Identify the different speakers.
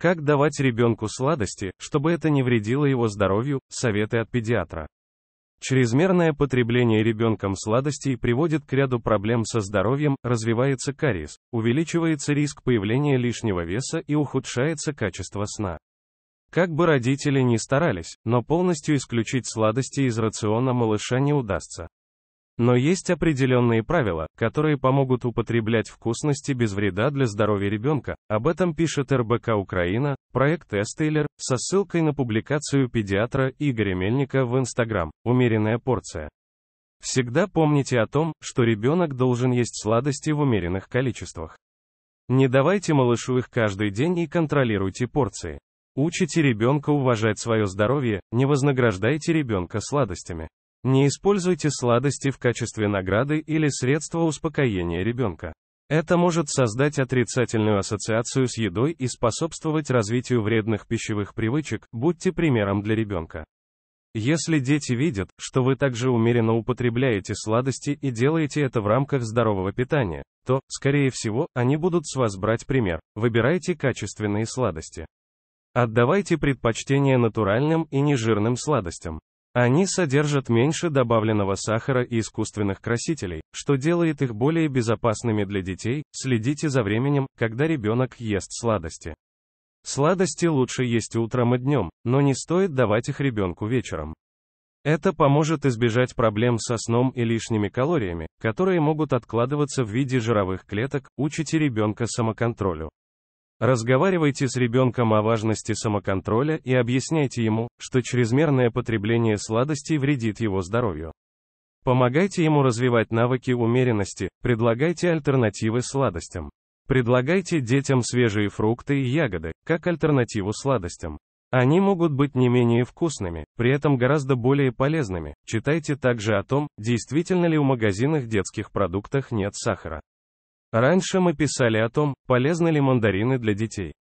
Speaker 1: Как давать ребенку сладости, чтобы это не вредило его здоровью, советы от педиатра. Чрезмерное потребление ребенком сладостей приводит к ряду проблем со здоровьем, развивается кариес, увеличивается риск появления лишнего веса и ухудшается качество сна. Как бы родители ни старались, но полностью исключить сладости из рациона малыша не удастся. Но есть определенные правила, которые помогут употреблять вкусности без вреда для здоровья ребенка. Об этом пишет РБК Украина, проект Эстейлер, со ссылкой на публикацию педиатра Игоря Мельника в Инстаграм. Умеренная порция. Всегда помните о том, что ребенок должен есть сладости в умеренных количествах. Не давайте малышу их каждый день и контролируйте порции. Учите ребенка уважать свое здоровье, не вознаграждайте ребенка сладостями. Не используйте сладости в качестве награды или средства успокоения ребенка. Это может создать отрицательную ассоциацию с едой и способствовать развитию вредных пищевых привычек, будьте примером для ребенка. Если дети видят, что вы также умеренно употребляете сладости и делаете это в рамках здорового питания, то, скорее всего, они будут с вас брать пример. Выбирайте качественные сладости. Отдавайте предпочтение натуральным и нежирным сладостям. Они содержат меньше добавленного сахара и искусственных красителей, что делает их более безопасными для детей. Следите за временем, когда ребенок ест сладости. Сладости лучше есть утром и днем, но не стоит давать их ребенку вечером. Это поможет избежать проблем со сном и лишними калориями, которые могут откладываться в виде жировых клеток, учите ребенка самоконтролю. Разговаривайте с ребенком о важности самоконтроля и объясняйте ему, что чрезмерное потребление сладостей вредит его здоровью. Помогайте ему развивать навыки умеренности, предлагайте альтернативы сладостям. Предлагайте детям свежие фрукты и ягоды, как альтернативу сладостям. Они могут быть не менее вкусными, при этом гораздо более полезными. Читайте также о том, действительно ли в магазинах детских продуктах нет сахара. Раньше мы писали о том, полезны ли мандарины для детей.